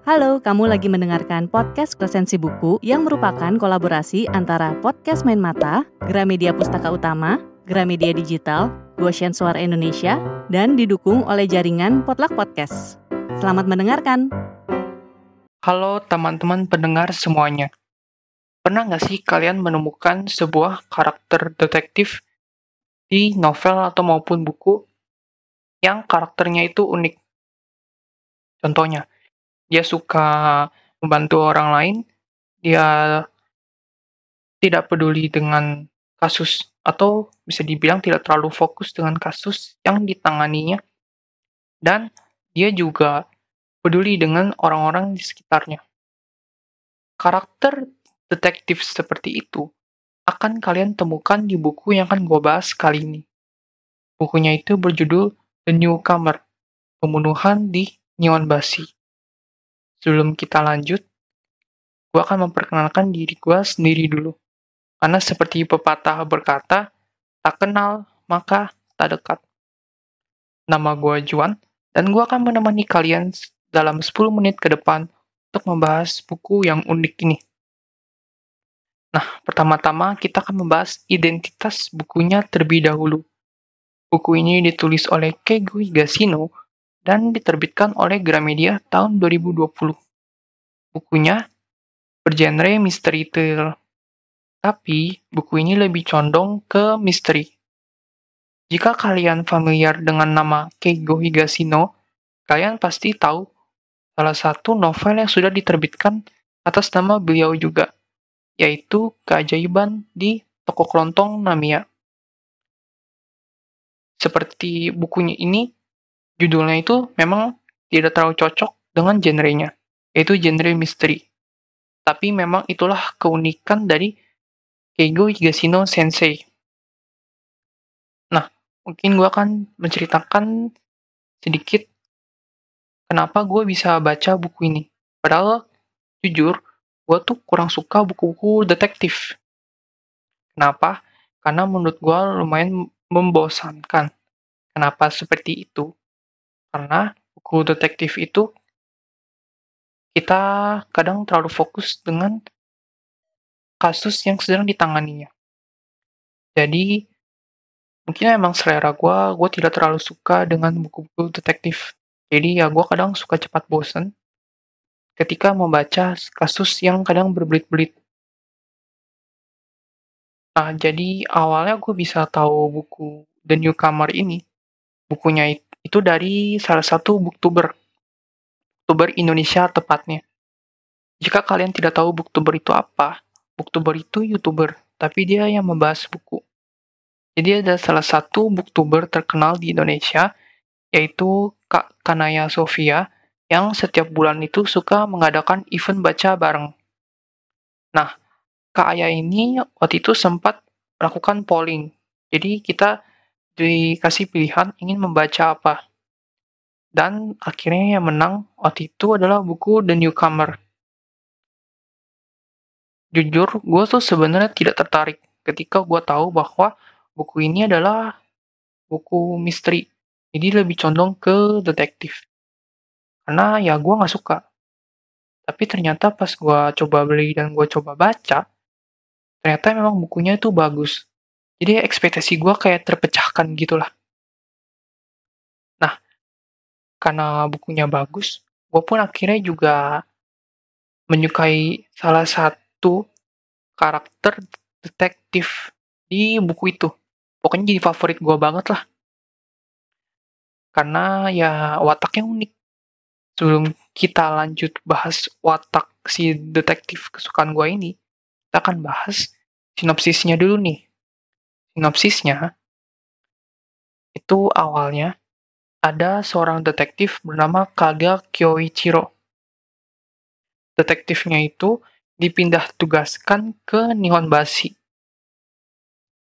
Halo, kamu lagi mendengarkan podcast Resensi Buku yang merupakan kolaborasi antara Podcast Main Mata, Gramedia Pustaka Utama, Gramedia Digital, Goshen Suara Indonesia, dan didukung oleh jaringan Potluck Podcast. Selamat mendengarkan. Halo teman-teman pendengar semuanya. Pernah nggak sih kalian menemukan sebuah karakter detektif di novel atau maupun buku yang karakternya itu unik? Contohnya, dia suka membantu orang lain, dia tidak peduli dengan kasus atau bisa dibilang tidak terlalu fokus dengan kasus yang ditanganinya dan dia juga peduli dengan orang-orang di sekitarnya. Karakter detektif seperti itu akan kalian temukan di buku yang akan gue bahas kali ini. Bukunya itu berjudul The Newcomer, Pembunuhan di Neon Basi sebelum kita lanjut, gue akan memperkenalkan diri gue sendiri dulu. Karena seperti pepatah berkata, tak kenal maka tak dekat. Nama gue Juan, dan gue akan menemani kalian dalam 10 menit ke depan untuk membahas buku yang unik ini. Nah, pertama-tama kita akan membahas identitas bukunya terlebih dahulu. Buku ini ditulis oleh Keigo Higashino dan diterbitkan oleh Gramedia tahun 2020. Bukunya bergenre misteri thriller, tapi buku ini lebih condong ke misteri. Jika kalian familiar dengan nama Keigo Higashino, kalian pasti tahu salah satu novel yang sudah diterbitkan atas nama beliau juga, yaitu Keajaiban di Toko Kelontong Namia. Seperti bukunya ini, judulnya itu memang tidak terlalu cocok dengan genrenya, yaitu genre misteri. Tapi memang itulah keunikan dari Keigo Higashino Sensei. Nah, mungkin gue akan menceritakan sedikit kenapa gue bisa baca buku ini. Padahal, jujur, gue tuh kurang suka buku-buku detektif. Kenapa? Karena menurut gue lumayan membosankan. Kenapa seperti itu? Karena buku detektif itu kita kadang terlalu fokus dengan kasus yang sedang ditanganinya. Jadi, mungkin emang selera gue, gue tidak terlalu suka dengan buku-buku detektif. Jadi ya gue kadang suka cepat bosen ketika membaca kasus yang kadang berbelit-belit. Nah, jadi awalnya gue bisa tahu buku The Newcomer ini. Bukunya itu itu dari salah satu booktuber. Booktuber Indonesia tepatnya. Jika kalian tidak tahu booktuber itu apa, booktuber itu youtuber, tapi dia yang membahas buku. Jadi ada salah satu booktuber terkenal di Indonesia, yaitu Kak Kanaya Sofia, yang setiap bulan itu suka mengadakan event baca bareng. Nah, Kak Ayah ini waktu itu sempat melakukan polling. Jadi kita dikasih pilihan ingin membaca apa. Dan akhirnya yang menang waktu itu adalah buku The Newcomer. Jujur, gue tuh sebenarnya tidak tertarik ketika gue tahu bahwa buku ini adalah buku misteri. Jadi lebih condong ke detektif. Karena ya gue nggak suka. Tapi ternyata pas gue coba beli dan gue coba baca, ternyata memang bukunya itu bagus jadi ekspektasi gue kayak terpecahkan gitulah. Nah, karena bukunya bagus, gue pun akhirnya juga menyukai salah satu karakter detektif di buku itu. Pokoknya jadi favorit gue banget lah. Karena ya wataknya unik. Sebelum kita lanjut bahas watak si detektif kesukaan gue ini, kita akan bahas sinopsisnya dulu nih Sinopsisnya, itu awalnya ada seorang detektif bernama Kaga Kyoichiro. Detektifnya itu dipindah tugaskan ke Nihonbashi.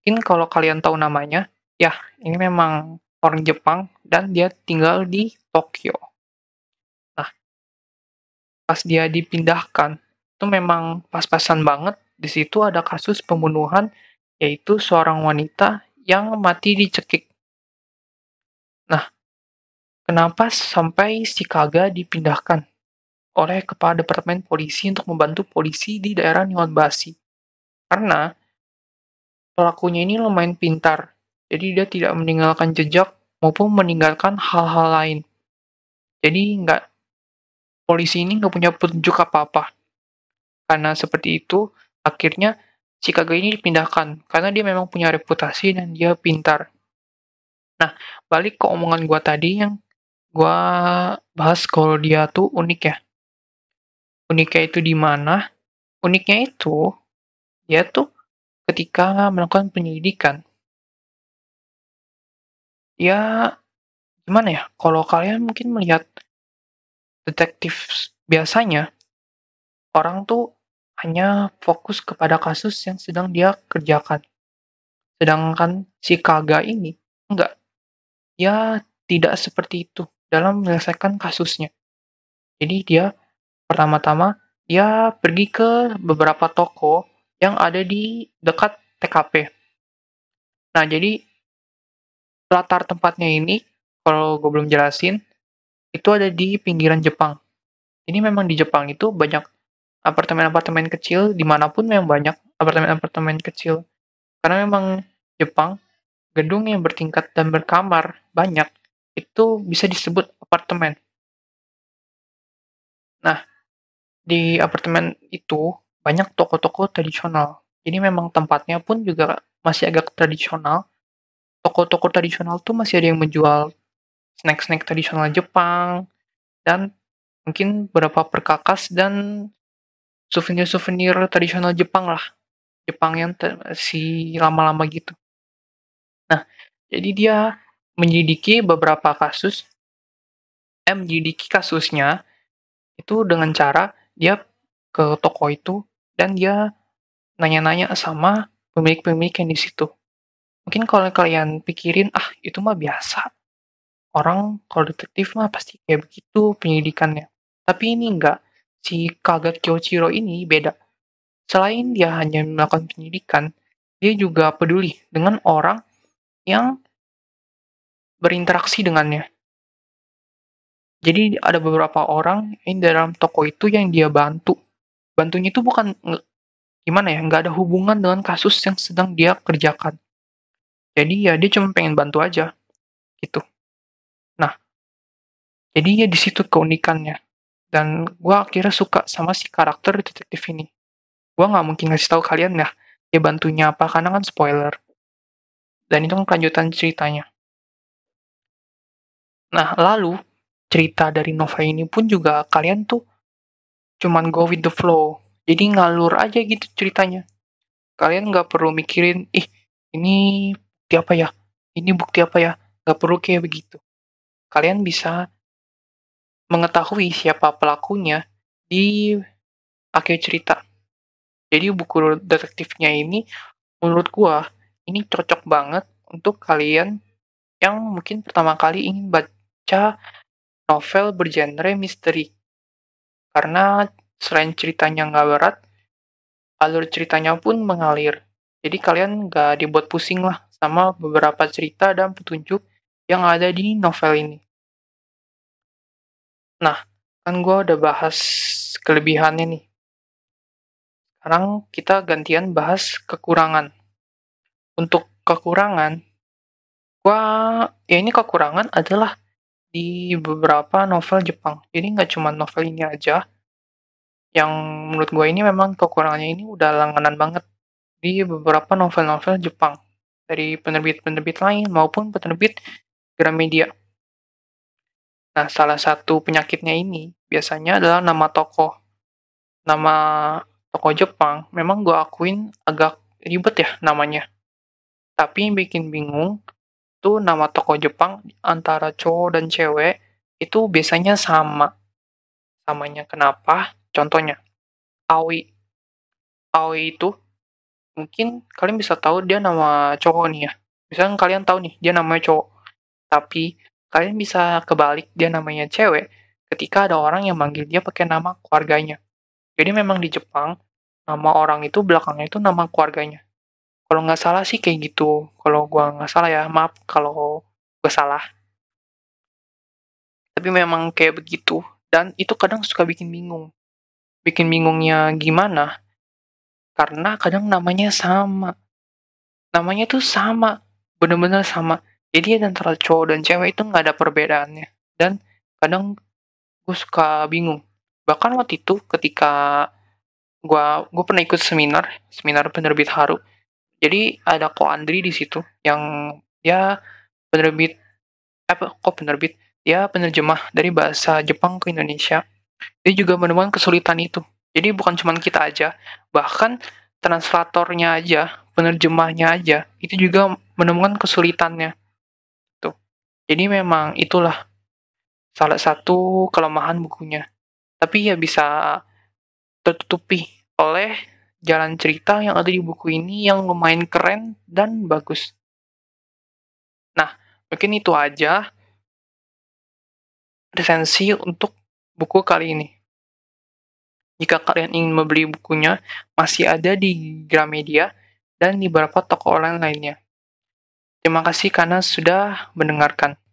Mungkin kalau kalian tahu namanya, ya ini memang orang Jepang dan dia tinggal di Tokyo. Nah, pas dia dipindahkan, itu memang pas-pasan banget. Di situ ada kasus pembunuhan yaitu seorang wanita yang mati dicekik. Nah, kenapa sampai si Kaga dipindahkan oleh Kepala Departemen Polisi untuk membantu polisi di daerah Niwanbashi? Karena pelakunya ini lumayan pintar, jadi dia tidak meninggalkan jejak maupun meninggalkan hal-hal lain. Jadi nggak polisi ini nggak punya petunjuk apa-apa. Karena seperti itu, akhirnya Chicago ini dipindahkan karena dia memang punya reputasi dan dia pintar. Nah, balik ke omongan gue tadi yang gue bahas kalau dia tuh unik ya. Uniknya itu di mana? Uniknya itu dia tuh ketika melakukan penyelidikan. Ya, gimana ya? Kalau kalian mungkin melihat detektif biasanya, orang tuh hanya fokus kepada kasus yang sedang dia kerjakan. Sedangkan si Kaga ini enggak. Dia tidak seperti itu dalam menyelesaikan kasusnya. Jadi dia pertama-tama dia pergi ke beberapa toko yang ada di dekat TKP. Nah, jadi latar tempatnya ini kalau gue belum jelasin itu ada di pinggiran Jepang. Ini memang di Jepang itu banyak apartemen-apartemen kecil dimanapun memang banyak apartemen-apartemen kecil karena memang Jepang gedung yang bertingkat dan berkamar banyak itu bisa disebut apartemen. Nah, di apartemen itu banyak toko-toko tradisional. Jadi memang tempatnya pun juga masih agak tradisional. Toko-toko tradisional tuh masih ada yang menjual snack-snack tradisional Jepang dan mungkin beberapa perkakas dan souvenir-souvenir tradisional Jepang lah. Jepang yang si lama-lama gitu. Nah, jadi dia menyelidiki beberapa kasus, eh, menyelidiki kasusnya itu dengan cara dia ke toko itu dan dia nanya-nanya sama pemilik-pemilik yang di situ. Mungkin kalau kalian pikirin, ah itu mah biasa. Orang kalau detektif mah pasti kayak begitu penyelidikannya. Tapi ini enggak si Kaga Kyochiro ini beda. Selain dia hanya melakukan penyidikan, dia juga peduli dengan orang yang berinteraksi dengannya. Jadi ada beberapa orang yang dalam toko itu yang dia bantu. Bantunya itu bukan gimana ya, nggak ada hubungan dengan kasus yang sedang dia kerjakan. Jadi ya dia cuma pengen bantu aja, gitu. Nah, jadi ya di situ keunikannya dan gue akhirnya suka sama si karakter detektif ini gue nggak mungkin ngasih tahu kalian ya dia bantunya apa karena kan spoiler dan itu kan kelanjutan ceritanya nah lalu cerita dari Nova ini pun juga kalian tuh cuman go with the flow jadi ngalur aja gitu ceritanya kalian nggak perlu mikirin ih ini bukti apa ya ini bukti apa ya Gak perlu kayak begitu kalian bisa mengetahui siapa pelakunya di akhir cerita. Jadi buku detektifnya ini menurut gua ini cocok banget untuk kalian yang mungkin pertama kali ingin baca novel bergenre misteri. Karena selain ceritanya nggak berat, alur ceritanya pun mengalir. Jadi kalian nggak dibuat pusing lah sama beberapa cerita dan petunjuk yang ada di novel ini. Nah, kan gue udah bahas kelebihannya nih. Sekarang kita gantian bahas kekurangan. Untuk kekurangan, gue ya ini kekurangan adalah di beberapa novel Jepang. Jadi nggak cuma novel ini aja. Yang menurut gue ini memang kekurangannya ini udah langganan banget di beberapa novel-novel Jepang dari penerbit-penerbit lain maupun penerbit Gramedia. Nah, salah satu penyakitnya ini biasanya adalah nama tokoh. Nama tokoh Jepang memang gue akuin agak ribet ya namanya. Tapi yang bikin bingung tuh nama tokoh Jepang antara cowok dan cewek itu biasanya sama. Samanya kenapa? Contohnya, Aoi. Aoi itu mungkin kalian bisa tahu dia nama cowok nih ya. Misalnya kalian tahu nih dia namanya cowok. Tapi kalian bisa kebalik dia namanya cewek ketika ada orang yang manggil dia pakai nama keluarganya. Jadi memang di Jepang, nama orang itu belakangnya itu nama keluarganya. Kalau nggak salah sih kayak gitu. Kalau gua nggak salah ya, maaf kalau gue salah. Tapi memang kayak begitu. Dan itu kadang suka bikin bingung. Bikin bingungnya gimana? Karena kadang namanya sama. Namanya tuh sama. Bener-bener sama jadi antara cowok dan cewek itu nggak ada perbedaannya dan kadang gue suka bingung bahkan waktu itu ketika gue gue pernah ikut seminar seminar penerbit haru jadi ada ko Andri di situ yang ya penerbit apa kok penerbit ya penerjemah dari bahasa Jepang ke Indonesia dia juga menemukan kesulitan itu jadi bukan cuma kita aja bahkan translatornya aja penerjemahnya aja itu juga menemukan kesulitannya jadi memang itulah salah satu kelemahan bukunya. Tapi ya bisa tertutupi oleh jalan cerita yang ada di buku ini yang lumayan keren dan bagus. Nah, mungkin itu aja resensi untuk buku kali ini. Jika kalian ingin membeli bukunya, masih ada di Gramedia dan di beberapa toko online lainnya. Terima kasih karena sudah mendengarkan.